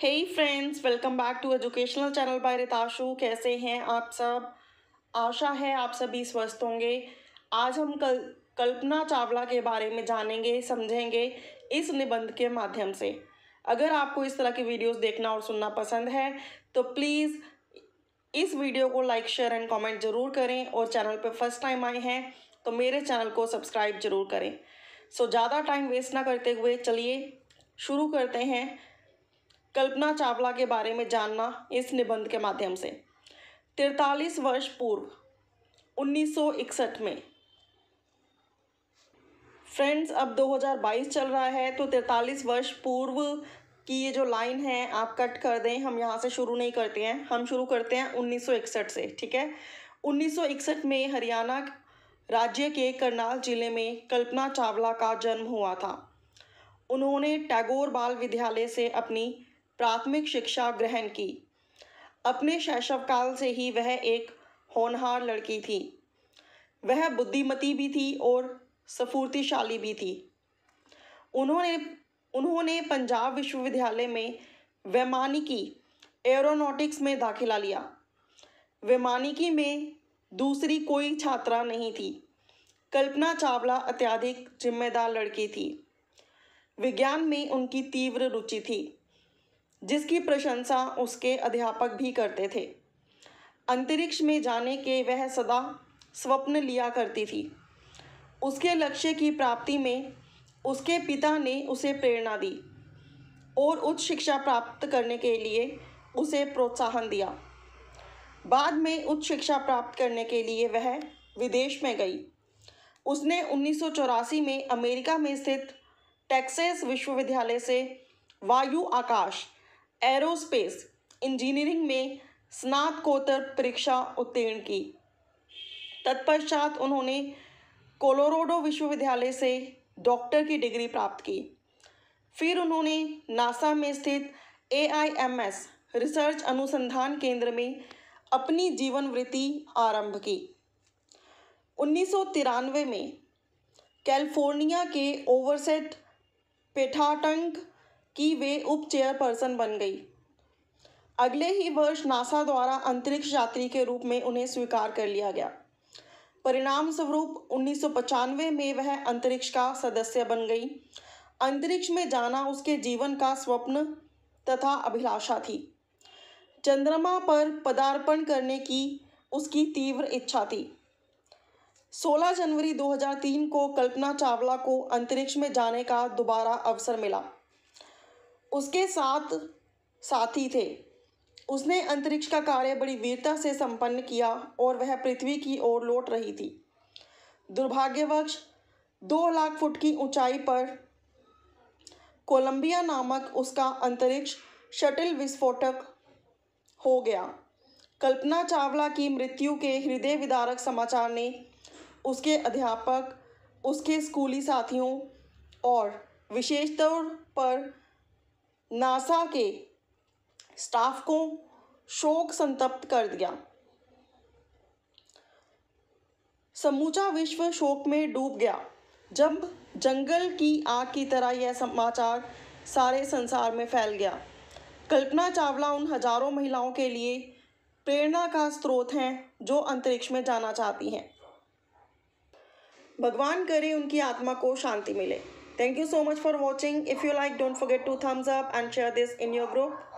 Hey friends welcome back to educational channel by Ritashu कैसे हैं आप सब आशा है आप सभी स्वस्थ होंगे आज हम कल कल्पना चावला के बारे में जानेंगे समझेंगे इस निबंध के माध्यम से अगर आपको इस तरह की वीडियोस देखना और सुनना पसंद है तो प्लीज़ इस वीडियो को लाइक शेयर एंड कमेंट ज़रूर करें और चैनल पर फर्स्ट टाइम आए हैं तो मेरे चैनल को सब्सक्राइब ज़रूर करें सो ज़्यादा टाइम वेस्ट ना करते हुए चलिए शुरू करते हैं कल्पना चावला के बारे में जानना इस निबंध के माध्यम से तिरतालीस वर्ष पूर्व 1961 में फ्रेंड्स अब 2022 चल रहा है तो तिरतालीस वर्ष पूर्व की ये जो लाइन है आप कट कर दें हम यहाँ से शुरू नहीं करते हैं हम शुरू करते हैं 1961 से ठीक है 1961 में हरियाणा राज्य के करनाल जिले में कल्पना चावला का जन्म हुआ था उन्होंने टैगोर बाल विद्यालय से अपनी प्राथमिक शिक्षा ग्रहण की अपने शैशवकाल से ही वह एक होनहार लड़की थी वह बुद्धिमती भी थी और सफूर्तिशाली भी थी उन्होंने उन्होंने पंजाब विश्वविद्यालय में वैमानिकी एरोनॉटिक्स में दाखिला लिया वैमानिकी में दूसरी कोई छात्रा नहीं थी कल्पना चावला अत्याधिक जिम्मेदार लड़की थी विज्ञान में उनकी तीव्र रुचि थी जिसकी प्रशंसा उसके अध्यापक भी करते थे अंतरिक्ष में जाने के वह सदा स्वप्न लिया करती थी उसके लक्ष्य की प्राप्ति में उसके पिता ने उसे प्रेरणा दी और उच्च शिक्षा प्राप्त करने के लिए उसे प्रोत्साहन दिया बाद में उच्च शिक्षा प्राप्त करने के लिए वह विदेश में गई उसने उन्नीस में अमेरिका में स्थित टेक्सास विश्वविद्यालय से वायु आकाश एरोस्पेस इंजीनियरिंग में स्नातकोत्तर परीक्षा उत्तीर्ण की तत्पश्चात उन्होंने कोलोराडो विश्वविद्यालय से डॉक्टर की डिग्री प्राप्त की फिर उन्होंने नासा में स्थित एआईएमएस रिसर्च अनुसंधान केंद्र में अपनी जीवन वृत्ति आरंभ की उन्नीस में कैलिफोर्निया के ओवरसेट पेठाटंक कि वे उप चेयरपर्सन बन गई अगले ही वर्ष नासा द्वारा अंतरिक्ष यात्री के रूप में उन्हें स्वीकार कर लिया गया परिणाम स्वरूप उन्नीस में वह अंतरिक्ष का सदस्य बन गई अंतरिक्ष में जाना उसके जीवन का स्वप्न तथा अभिलाषा थी चंद्रमा पर पदार्पण करने की उसकी तीव्र इच्छा थी 16 जनवरी 2003 को कल्पना चावला को अंतरिक्ष में जाने का दोबारा अवसर मिला उसके साथ साथी थे उसने अंतरिक्ष का कार्य बड़ी वीरता से संपन्न किया और वह पृथ्वी की ओर लौट रही थी दुर्भाग्यवश दो लाख फुट की ऊंचाई पर कोलंबिया नामक उसका अंतरिक्ष शटल विस्फोटक हो गया कल्पना चावला की मृत्यु के हृदय विदारक समाचार ने उसके अध्यापक उसके स्कूली साथियों और विशेष तौर पर नासा के स्टाफ को शोक संतप्त कर दिया समूचा विश्व शोक में डूब गया जब जंगल की आग की तरह यह समाचार सारे संसार में फैल गया कल्पना चावला उन हजारों महिलाओं के लिए प्रेरणा का स्रोत हैं जो अंतरिक्ष में जाना चाहती हैं भगवान करे उनकी आत्मा को शांति मिले Thank you so much for watching. If you like, don't forget to thumbs up and share this in your group.